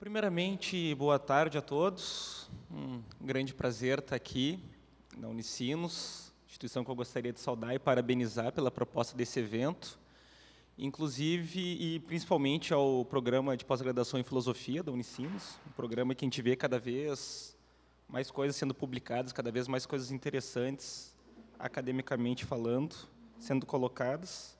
Primeiramente, boa tarde a todos. Um grande prazer estar aqui na Unicinos, instituição que eu gostaria de saudar e parabenizar pela proposta desse evento. Inclusive e principalmente ao programa de pós-graduação em filosofia da Unicinos, um programa que a gente vê cada vez mais coisas sendo publicadas, cada vez mais coisas interessantes, academicamente falando, sendo colocadas.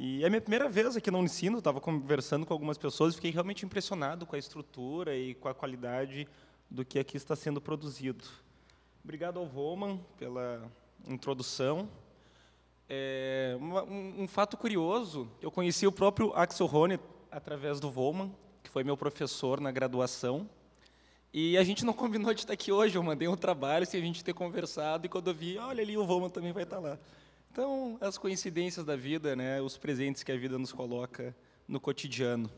E é a minha primeira vez aqui no Unicino, estava conversando com algumas pessoas, fiquei realmente impressionado com a estrutura e com a qualidade do que aqui está sendo produzido. Obrigado ao Roman pela introdução. É, um, um, fato curioso, eu conheci o próprio Axel Rony através do Volman, que foi meu professor na graduação, e a gente não combinou de estar aqui hoje, eu mandei um trabalho sem a gente ter conversado, e quando eu vi, olha ali, o Volman também vai estar lá. Então, as coincidências da vida, né, os presentes que a vida nos coloca no cotidiano.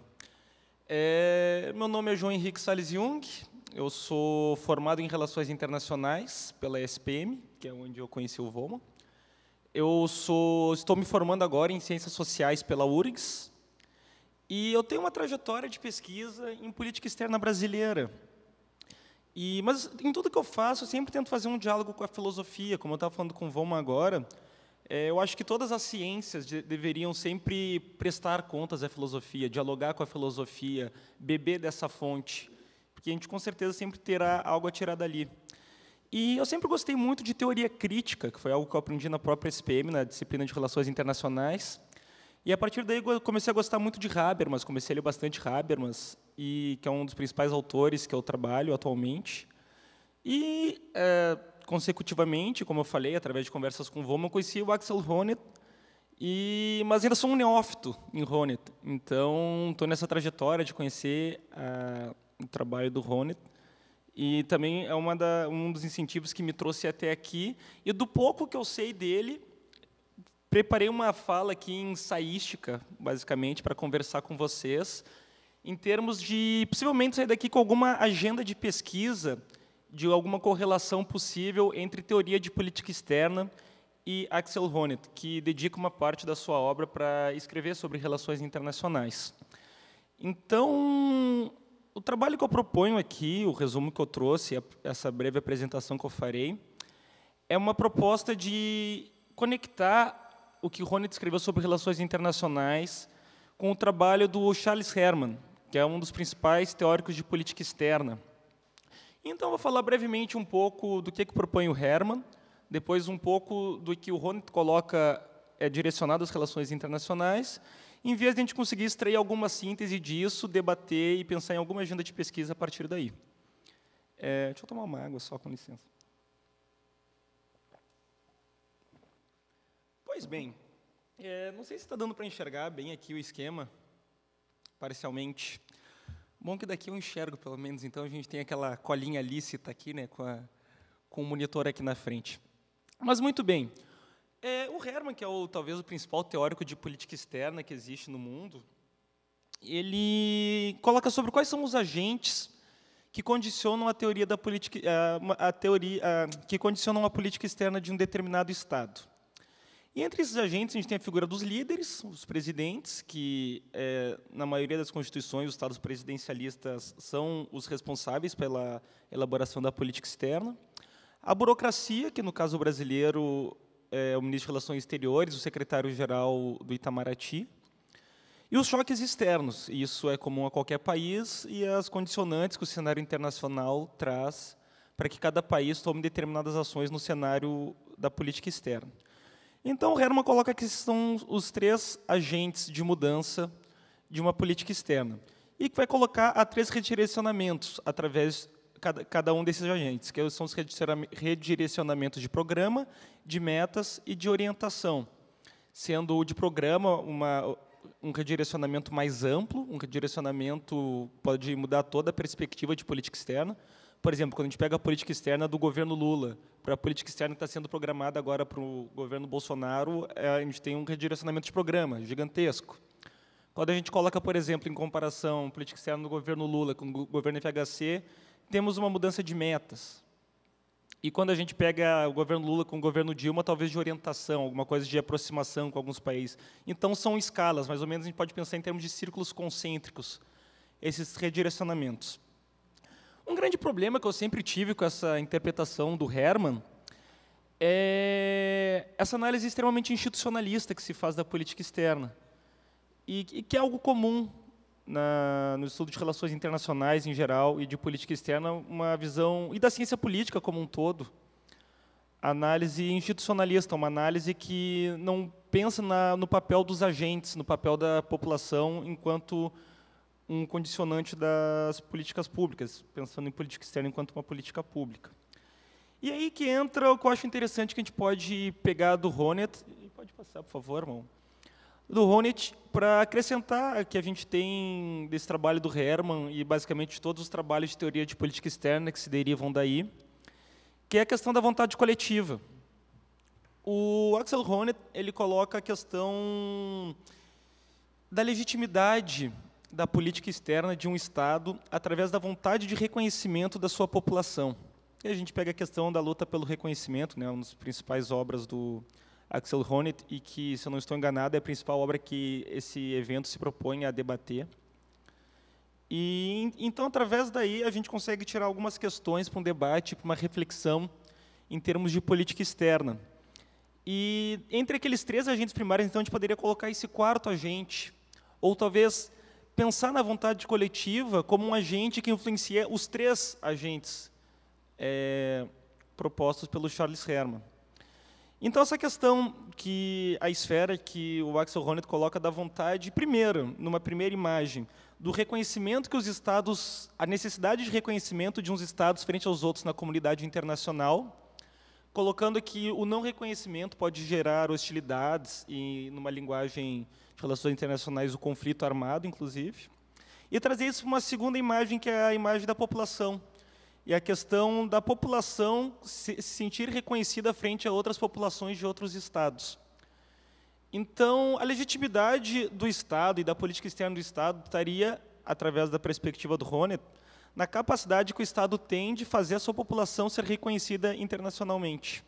É, meu nome é João Henrique Salles Jung, eu sou formado em Relações Internacionais pela SPM, que é onde eu conheci o Voma. Eu sou, estou me formando agora em Ciências Sociais pela URGS. E eu tenho uma trajetória de pesquisa em política externa brasileira. E, mas em tudo que eu faço, eu sempre tento fazer um diálogo com a filosofia, como eu estava falando com o Voma agora. É, eu acho que todas as ciências de, deveriam sempre prestar contas à filosofia, dialogar com a filosofia, beber dessa fonte, porque a gente com certeza sempre terá algo a tirar dali. E eu sempre gostei muito de teoria crítica, que foi algo que eu aprendi na própria SPM, na disciplina de Relações Internacionais. E a partir daí comecei a gostar muito de Habermas, comecei a ler bastante Habermas, e que é um dos principais autores que eu trabalho atualmente. E é, consecutivamente, como eu falei, através de conversas com o Voma, eu conheci o Axel Honneth, e, mas ainda sou um neófito em Honneth. Então, estou nessa trajetória de conhecer ah, o trabalho do Honneth. E também é da, um dos incentivos que me trouxe até aqui. E do pouco que eu sei dele, preparei uma fala aqui ensaística, basicamente, para conversar com vocês, em termos de possivelmente sair daqui com alguma agenda de pesquisa de alguma correlação possível entre teoria de política externa e Axel Honneth, que dedica uma parte da sua obra para escrever sobre relações internacionais. Então, o trabalho que eu proponho aqui, o resumo que eu trouxe, essa breve apresentação que eu farei, é uma proposta de conectar o que Honneth escreveu sobre relações internacionais com o trabalho do Charles Herman, que é um dos principais teóricos de política externa, então, vou falar brevemente um pouco do que, que propõe o Herman, depois um pouco do que o Rony coloca é, direcionado às relações internacionais, em vez de a gente conseguir extrair alguma síntese disso, debater e pensar em alguma agenda de pesquisa a partir daí. É, deixa eu tomar uma água só, com licença. Pois bem, é, não sei se está dando para enxergar bem aqui o esquema, parcialmente. Bom que daqui eu enxergo, pelo menos. Então a gente tem aquela colinha lícita aqui, né, com, a, com o monitor aqui na frente. Mas muito bem. É, o Herman, que é o, talvez o principal teórico de política externa que existe no mundo, ele coloca sobre quais são os agentes que condicionam a teoria da política, a, a teoria, a, que condicionam a política externa de um determinado estado. E entre esses agentes, a gente tem a figura dos líderes, os presidentes, que, é, na maioria das constituições, os estados presidencialistas são os responsáveis pela elaboração da política externa. A burocracia, que, no caso brasileiro, é o ministro de Relações Exteriores, o secretário-geral do Itamaraty. E os choques externos, isso é comum a qualquer país, e as condicionantes que o cenário internacional traz para que cada país tome determinadas ações no cenário da política externa. Então, Herman coloca que são os três agentes de mudança de uma política externa e que vai colocar a três redirecionamentos através cada, cada um desses agentes, que são os redirecionamentos de programa, de metas e de orientação, sendo o de programa uma, um redirecionamento mais amplo, um redirecionamento pode mudar toda a perspectiva de política externa, por exemplo, quando a gente pega a política externa do governo Lula para a política externa que está sendo programada agora para o governo Bolsonaro, é, a gente tem um redirecionamento de programa gigantesco. Quando a gente coloca, por exemplo, em comparação a política externa do governo Lula com o governo FHC, temos uma mudança de metas. E quando a gente pega o governo Lula com o governo Dilma, talvez de orientação, alguma coisa de aproximação com alguns países. Então, são escalas, mais ou menos, a gente pode pensar em termos de círculos concêntricos, esses redirecionamentos. Um grande problema que eu sempre tive com essa interpretação do Herman é essa análise extremamente institucionalista que se faz da política externa e, que é algo comum na, no estudo de relações internacionais em geral e de política externa, uma visão e da ciência política como um todo, análise institucionalista, uma análise que não pensa na, no papel dos agentes, no papel da população enquanto um condicionante das políticas públicas, pensando em política externa enquanto uma política pública. E aí que entra o que eu acho interessante que a gente pode pegar do Ronet, pode passar, por favor, irmão, do Ronet, para acrescentar que a gente tem desse trabalho do Hermann e basicamente todos os trabalhos de teoria de política externa que se derivam daí, que é a questão da vontade coletiva. O Axel Honneth ele coloca a questão da legitimidade da política externa de um Estado através da vontade de reconhecimento da sua população. E a gente pega a questão da luta pelo reconhecimento, né, uma das principais obras do Axel Honneth, e que, se eu não estou enganado, é a principal obra que esse evento se propõe a debater. E, então, através daí, a gente consegue tirar algumas questões para um debate, para uma reflexão em termos de política externa. E entre aqueles três agentes primários, então, a gente poderia colocar esse quarto agente, ou talvez pensar na vontade coletiva como um agente que influencia os três agentes é, propostos pelo Charles Herman. Então, essa questão que a esfera que o Axel Honneth coloca da vontade, primeiro, numa primeira imagem, do reconhecimento que os Estados, a necessidade de reconhecimento de uns Estados frente aos outros na comunidade internacional, colocando que o não reconhecimento pode gerar hostilidades e, numa linguagem de relações internacionais, o conflito armado, inclusive. E trazer isso para uma segunda imagem, que é a imagem da população. E a questão da população se sentir reconhecida frente a outras populações de outros estados. Então, a legitimidade do Estado e da política externa do Estado estaria, através da perspectiva do Honneth, na capacidade que o Estado tem de fazer a sua população ser reconhecida internacionalmente.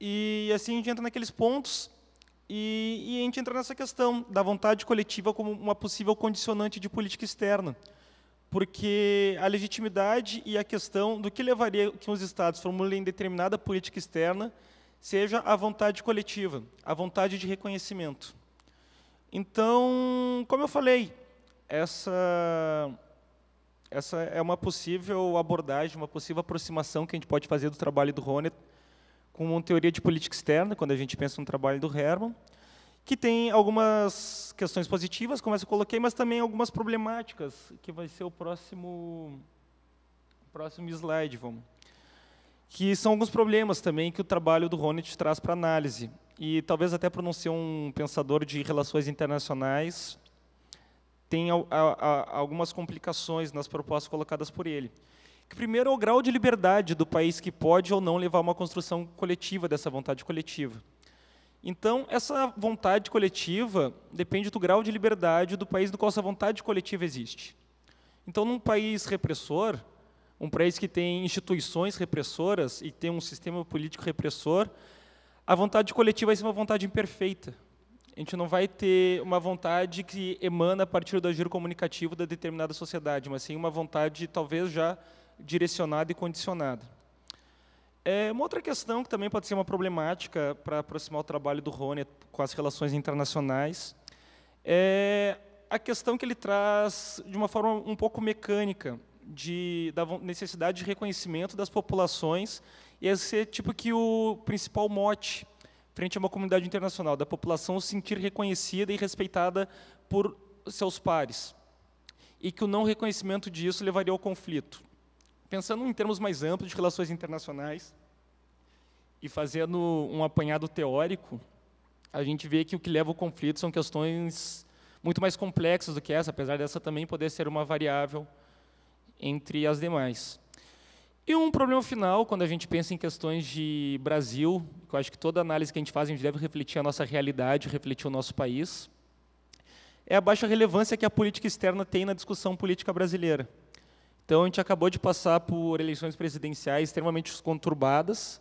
E assim a gente entra naqueles pontos e, e a gente entra nessa questão da vontade coletiva como uma possível condicionante de política externa. Porque a legitimidade e a questão do que levaria que os Estados formulem determinada política externa seja a vontade coletiva, a vontade de reconhecimento. Então, como eu falei, essa essa é uma possível abordagem, uma possível aproximação que a gente pode fazer do trabalho do Honneth com uma teoria de política externa, quando a gente pensa no trabalho do Herman, que tem algumas questões positivas, como essa eu coloquei, mas também algumas problemáticas, que vai ser o próximo, próximo slide, vamos. Que são alguns problemas também que o trabalho do Honneth traz para análise. E talvez até por não ser um pensador de relações internacionais, tem a, a, algumas complicações nas propostas colocadas por ele. Que primeiro é o grau de liberdade do país que pode ou não levar uma construção coletiva dessa vontade coletiva. Então, essa vontade coletiva depende do grau de liberdade do país do qual essa vontade coletiva existe. Então, num país repressor, um país que tem instituições repressoras e tem um sistema político repressor, a vontade coletiva vai ser uma vontade imperfeita, a gente não vai ter uma vontade que emana a partir do agir comunicativo da determinada sociedade, mas sim uma vontade talvez já direcionada e condicionada. É, uma outra questão que também pode ser uma problemática para aproximar o trabalho do Rony com as relações internacionais é a questão que ele traz de uma forma um pouco mecânica de, da necessidade de reconhecimento das populações e esse é tipo que o principal mote frente a uma comunidade internacional, da população se sentir reconhecida e respeitada por seus pares, e que o não reconhecimento disso levaria ao conflito. Pensando em termos mais amplos de relações internacionais e fazendo um apanhado teórico, a gente vê que o que leva ao conflito são questões muito mais complexas do que essa, apesar dessa também poder ser uma variável entre as demais. E um problema final, quando a gente pensa em questões de Brasil, que eu acho que toda análise que a gente faz, a gente deve refletir a nossa realidade, refletir o nosso país, é a baixa relevância que a política externa tem na discussão política brasileira. Então, a gente acabou de passar por eleições presidenciais extremamente conturbadas,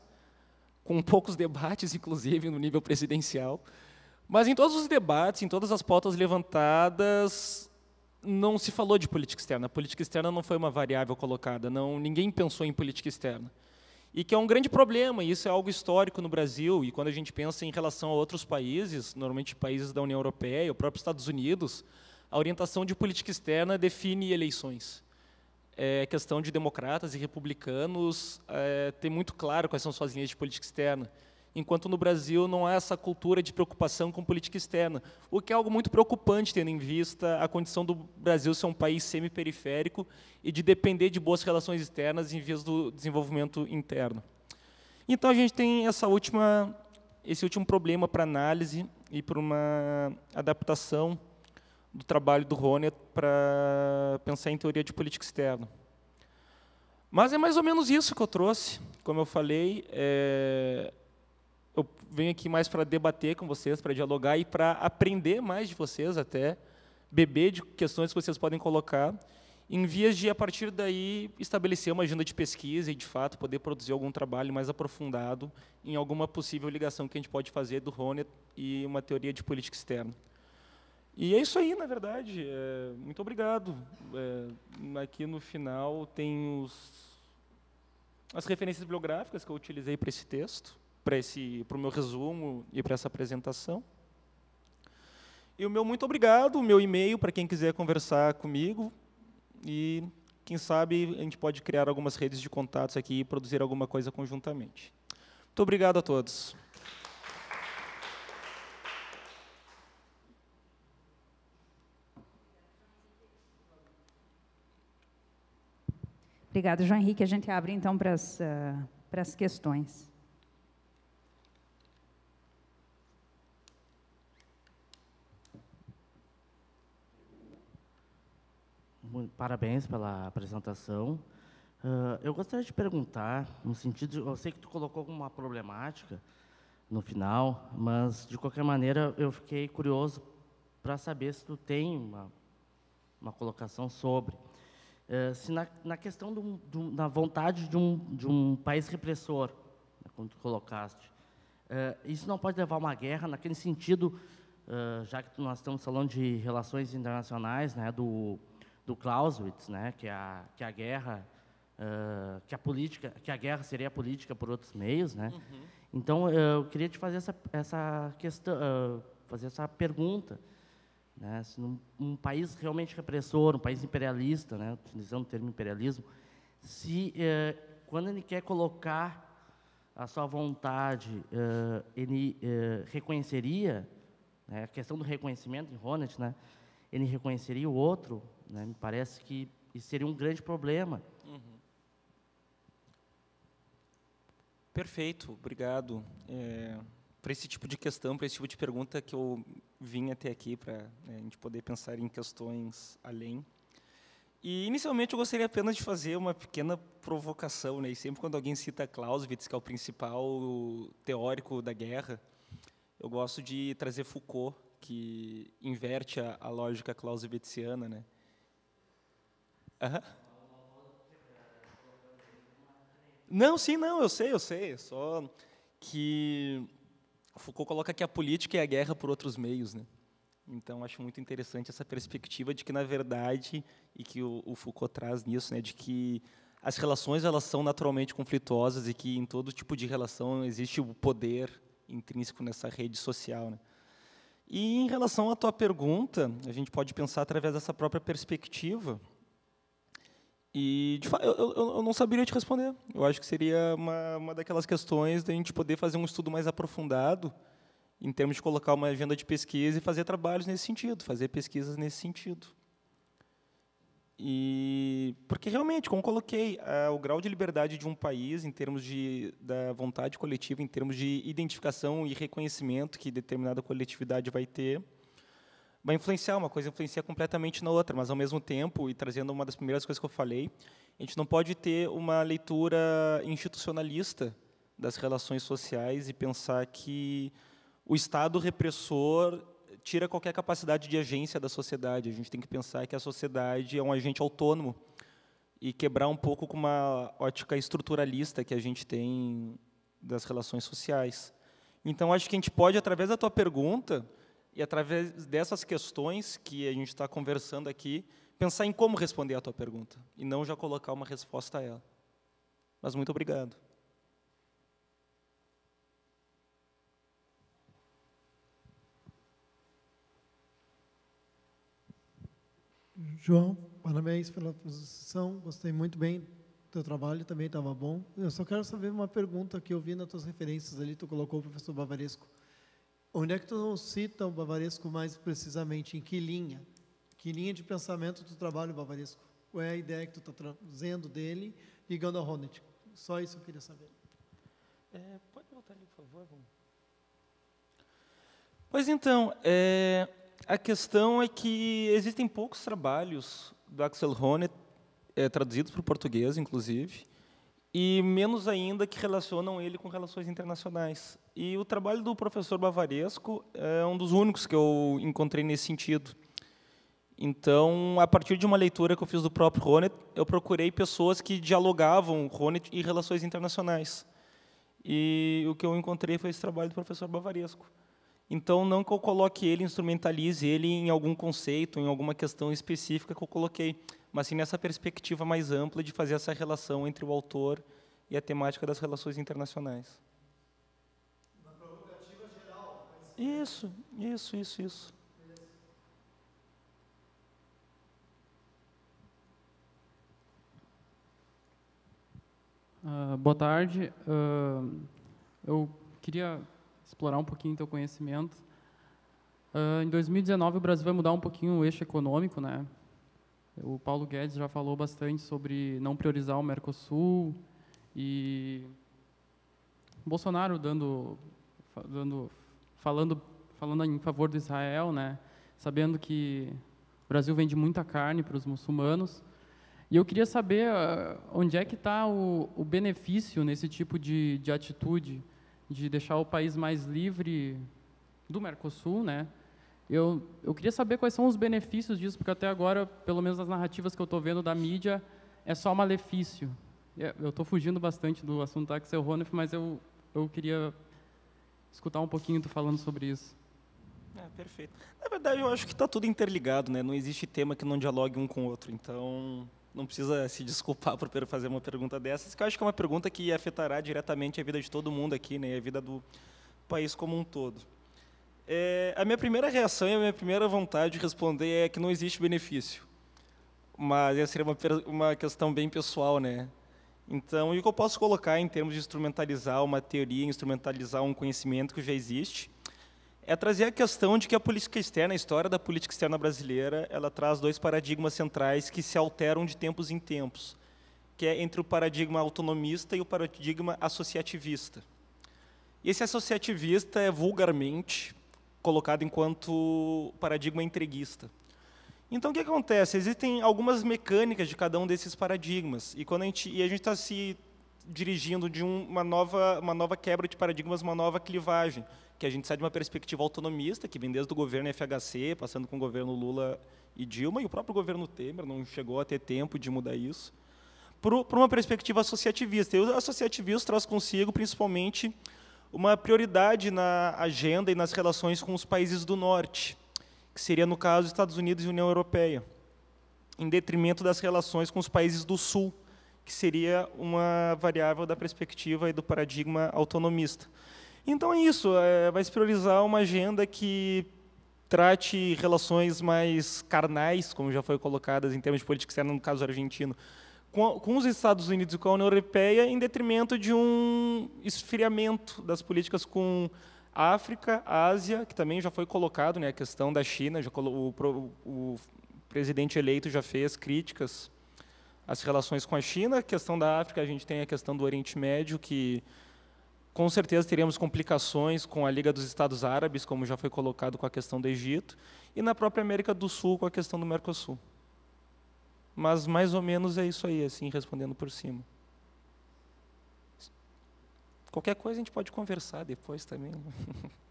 com poucos debates, inclusive, no nível presidencial. Mas em todos os debates, em todas as pautas levantadas, não se falou de política externa. A política externa não foi uma variável colocada, não, ninguém pensou em política externa. E que é um grande problema, e isso é algo histórico no Brasil, e quando a gente pensa em relação a outros países, normalmente países da União Europeia, o próprio Estados Unidos, a orientação de política externa define eleições. É questão de democratas e republicanos é, ter muito claro quais são suas linhas de política externa enquanto no Brasil não há essa cultura de preocupação com política externa, o que é algo muito preocupante, tendo em vista a condição do Brasil ser um país semiperiférico e de depender de boas relações externas em vez do desenvolvimento interno. Então, a gente tem essa última, esse último problema para análise e para uma adaptação do trabalho do Ronet para pensar em teoria de política externa. Mas é mais ou menos isso que eu trouxe. Como eu falei, é, eu venho aqui mais para debater com vocês, para dialogar e para aprender mais de vocês até, beber de questões que vocês podem colocar, em vias de, a partir daí, estabelecer uma agenda de pesquisa e, de fato, poder produzir algum trabalho mais aprofundado em alguma possível ligação que a gente pode fazer do Honneth e uma teoria de política externa. E é isso aí, na verdade. É, muito obrigado. É, aqui no final tem os, as referências bibliográficas que eu utilizei para esse texto para esse para o meu resumo e para essa apresentação. E o meu muito obrigado, o meu e-mail para quem quiser conversar comigo e quem sabe a gente pode criar algumas redes de contatos aqui e produzir alguma coisa conjuntamente. Muito obrigado a todos. Obrigado, João Henrique. A gente abre então para as, uh, eh, para as questões. Parabéns pela apresentação. Uh, eu gostaria de perguntar, no sentido, eu sei que tu colocou alguma problemática no final, mas de qualquer maneira eu fiquei curioso para saber se tu tem uma, uma colocação sobre uh, se na, na questão do, do, vontade de um, de um país repressor, né, como tu colocaste, uh, isso não pode levar a uma guerra naquele sentido, já que nós estamos falando de relações internacionais, né, do do Clausewitz, né, que é a que é a guerra uh, que a política que a guerra seria a política por outros meios, né? Uhum. Então eu queria te fazer essa essa questão, uh, fazer essa pergunta, né? Se num, um país realmente repressor, um país imperialista, né, utilizando o termo imperialismo, se uh, quando ele quer colocar a sua vontade, ele reconheceria, né, a questão do reconhecimento em Honneth, né? ele reconheceria o outro, né? me parece que isso seria um grande problema. Uhum. Perfeito, obrigado. É, para esse tipo de questão, para esse tipo de pergunta que eu vim até aqui, para né, a gente poder pensar em questões além. E, inicialmente, eu gostaria apenas de fazer uma pequena provocação. Né? E sempre quando alguém cita Clausewitz, que é o principal teórico da guerra, eu gosto de trazer Foucault que inverte a, a lógica clausewitziana, né? Uhum. Não, sim, não, eu sei, eu sei. Só que Foucault coloca que a política é a guerra por outros meios, né? Então acho muito interessante essa perspectiva de que na verdade e que o, o Foucault traz nisso, né, de que as relações elas são naturalmente conflituosas e que em todo tipo de relação existe o poder intrínseco nessa rede social, né? E em relação à tua pergunta, a gente pode pensar através dessa própria perspectiva. E, de fato, eu, eu, eu não saberia te responder. Eu acho que seria uma, uma daquelas questões da gente poder fazer um estudo mais aprofundado em termos de colocar uma agenda de pesquisa e fazer trabalhos nesse sentido, fazer pesquisas nesse sentido. E porque realmente, como coloquei, é, o grau de liberdade de um país em termos de da vontade coletiva, em termos de identificação e reconhecimento que determinada coletividade vai ter, vai influenciar uma coisa influencia completamente na outra, mas ao mesmo tempo e trazendo uma das primeiras coisas que eu falei, a gente não pode ter uma leitura institucionalista das relações sociais e pensar que o Estado repressor tira qualquer capacidade de agência da sociedade. A gente tem que pensar que a sociedade é um agente autônomo e quebrar um pouco com uma ótica estruturalista que a gente tem das relações sociais. Então, acho que a gente pode, através da tua pergunta e através dessas questões que a gente está conversando aqui, pensar em como responder à tua pergunta e não já colocar uma resposta a ela. Mas muito obrigado. João, parabéns pela posição, gostei muito bem do teu trabalho, também estava bom. Eu só quero saber uma pergunta que eu vi nas tuas referências ali, tu colocou o professor Bavaresco. Onde é que tu cita o Bavaresco mais precisamente? Em que linha? Que linha de pensamento do trabalho Bavaresco? Qual é a ideia que tu está trazendo dele, ligando ao Honneth? Só isso eu queria saber. É, pode voltar ali, por favor. Pois então, é, a questão é que existem poucos trabalhos do Axel Honneth é, traduzidos para o português, inclusive, e menos ainda que relacionam ele com relações internacionais. E o trabalho do professor Bavaresco é um dos únicos que eu encontrei nesse sentido. Então, a partir de uma leitura que eu fiz do próprio Honneth, eu procurei pessoas que dialogavam Honneth e relações internacionais. E o que eu encontrei foi esse trabalho do professor Bavaresco. Então, não que eu coloque ele, instrumentalize ele em algum conceito, em alguma questão específica que eu coloquei, mas sim nessa perspectiva mais ampla de fazer essa relação entre o autor e a temática das relações internacionais. Uma provocativa geral. Mas... Isso, isso, isso, isso. Uh, boa tarde. Uh, eu queria explorar um pouquinho teu conhecimento. Uh, em 2019, o Brasil vai mudar um pouquinho o eixo econômico, né? O Paulo Guedes já falou bastante sobre não priorizar o Mercosul e Bolsonaro dando, dando, falando, falando em favor do Israel, né? Sabendo que o Brasil vende muita carne para os muçulmanos. E eu queria saber uh, onde é que está o, o, benefício nesse tipo de, de atitude de deixar o país mais livre do Mercosul, né? Eu, eu queria saber quais são os benefícios disso, porque até agora, pelo menos nas narrativas que eu estou vendo da mídia, é só malefício. É, eu estou fugindo bastante do assunto Axel tá? é Ronef, mas eu, eu queria escutar um pouquinho tu falando sobre isso. É, perfeito. Na verdade, eu acho que está tudo interligado, né? Não existe tema que não dialogue um com o outro. Então, não precisa se desculpar por fazer uma pergunta dessas, que eu acho que é uma pergunta que afetará diretamente a vida de todo mundo aqui, né, a vida do país como um todo. É, a minha primeira reação e a minha primeira vontade de responder é que não existe benefício. Mas essa seria uma, uma questão bem pessoal, né? Então, e o que eu posso colocar em termos de instrumentalizar uma teoria, instrumentalizar um conhecimento que já existe, é trazer a questão de que a política externa, a história da política externa brasileira, ela traz dois paradigmas centrais que se alteram de tempos em tempos, que é entre o paradigma autonomista e o paradigma associativista. Esse associativista é vulgarmente colocado enquanto paradigma entreguista. Então, o que acontece? Existem algumas mecânicas de cada um desses paradigmas, e quando a gente e a gente está se dirigindo de um, uma, nova, uma nova quebra de paradigmas, uma nova clivagem, que a gente sai de uma perspectiva autonomista, que vem desde o governo FHC, passando com o governo Lula e Dilma, e o próprio governo Temer não chegou a ter tempo de mudar isso, para uma perspectiva associativista. E o associativismo traz consigo, principalmente, uma prioridade na agenda e nas relações com os países do Norte, que seria, no caso, Estados Unidos e União Europeia, em detrimento das relações com os países do Sul, que seria uma variável da perspectiva e do paradigma autonomista. Então é isso, é, vai se priorizar uma agenda que trate relações mais carnais, como já foi colocadas em termos de política externa, no caso argentino, com, com, os Estados Unidos e com a União Europeia, em detrimento de um esfriamento das políticas com África, Ásia, que também já foi colocado, né, a questão da China, já o, o, o presidente eleito já fez críticas as relações com a China, a questão da África, a gente tem a questão do Oriente Médio, que com certeza teríamos complicações com a Liga dos Estados Árabes, como já foi colocado com a questão do Egito, e na própria América do Sul com a questão do Mercosul. Mas mais ou menos é isso aí, assim, respondendo por cima. Qualquer coisa a gente pode conversar depois também.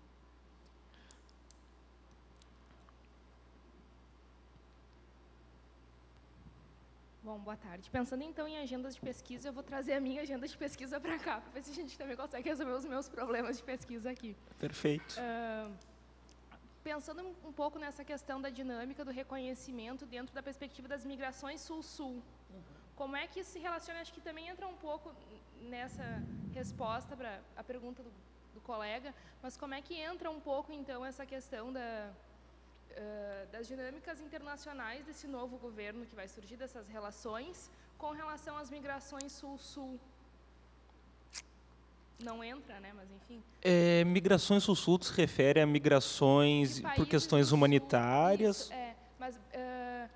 Bom, boa tarde. Pensando então em agendas de pesquisa, eu vou trazer a minha agenda de pesquisa para cá, para ver se a gente também consegue resolver os meus problemas de pesquisa aqui. Perfeito. Uh, pensando um pouco nessa questão da dinâmica do reconhecimento dentro da perspectiva das migrações sul-sul, como é que isso se relaciona? Acho que também entra um pouco nessa resposta para a pergunta do, do colega, mas como é que entra um pouco então essa questão da eh, das dinâmicas internacionais desse novo governo que vai surgir, dessas relações, com relação às migrações sul-sul. Não entra, né? Mas enfim. É, migrações sul-sul se refere a migrações por questões humanitárias. Sul, isso, é, mas uh,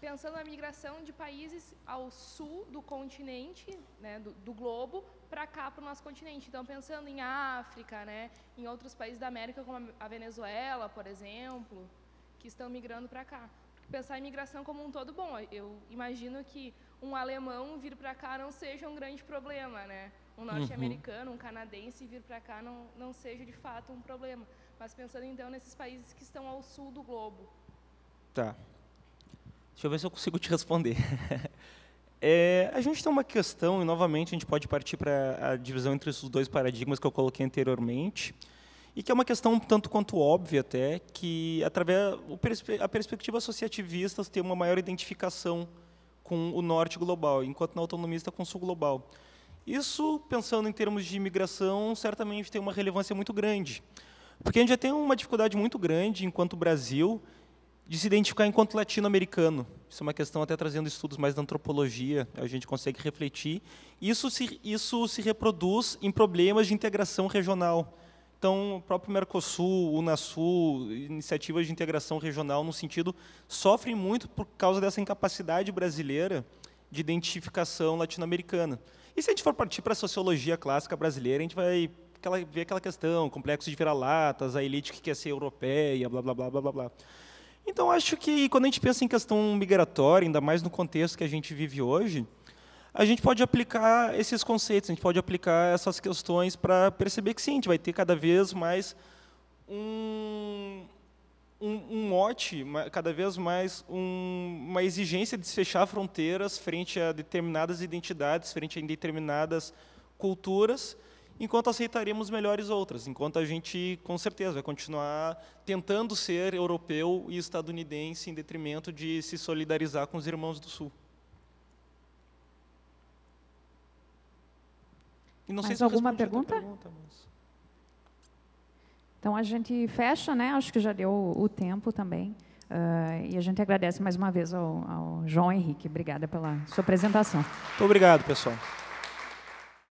pensando na migração de países ao sul do continente, né, do, do globo, para cá, para o nosso continente. Então, pensando em África, né, em outros países da América, como a Venezuela, por exemplo que estão migrando para cá. pensar em migração como um todo, bom, eu imagino que um alemão vir para cá não seja um grande problema, né? Um uhum. norte-americano, um canadense vir para cá não, não seja de fato um problema. Mas pensando então nesses países que estão ao sul do globo. Tá. Deixa eu ver se eu consigo te responder. É, a gente tem uma questão, e novamente a gente pode partir para a divisão entre esses dois paradigmas que eu coloquei anteriormente e que é uma questão tanto quanto óbvia até, que através a perspectiva associativista tem uma maior identificação com o norte global, enquanto na autonomista com o sul global. Isso, pensando em termos de imigração, certamente tem uma relevância muito grande, porque a gente já tem uma dificuldade muito grande, enquanto Brasil, de se identificar enquanto latino-americano. Isso é uma questão até trazendo estudos mais da antropologia, a gente consegue refletir. Isso se, isso se reproduz em problemas de integração regional. Então, o próprio Mercosul, Unasul, iniciativas de integração regional no sentido sofrem muito por causa dessa incapacidade brasileira de identificação latino-americana. E se a gente for partir para a sociologia clássica brasileira, a gente vai aquela, ver aquela questão, complexo de vira-latas, a elite que quer ser europeia, blá, blá, blá, blá, blá, blá. Então, acho que quando a gente pensa em questão migratória, ainda mais no contexto que a gente vive hoje, a gente pode aplicar esses conceitos, a gente pode aplicar essas questões para perceber que sim, a gente vai ter cada vez mais um, um, um mote, cada vez mais um, uma exigência de fechar fronteiras frente a determinadas identidades, frente a determinadas culturas, enquanto aceitaremos melhores outras, enquanto a gente, com certeza, vai continuar tentando ser europeu e estadunidense em detrimento de se solidarizar com os irmãos do Sul. E não Mais sei alguma pergunta? pergunta mas... Então a gente fecha, né? Acho que já deu o tempo também. Uh, e a gente agradece mais uma vez ao, ao João Henrique. Obrigada pela sua apresentação. Muito obrigado, pessoal.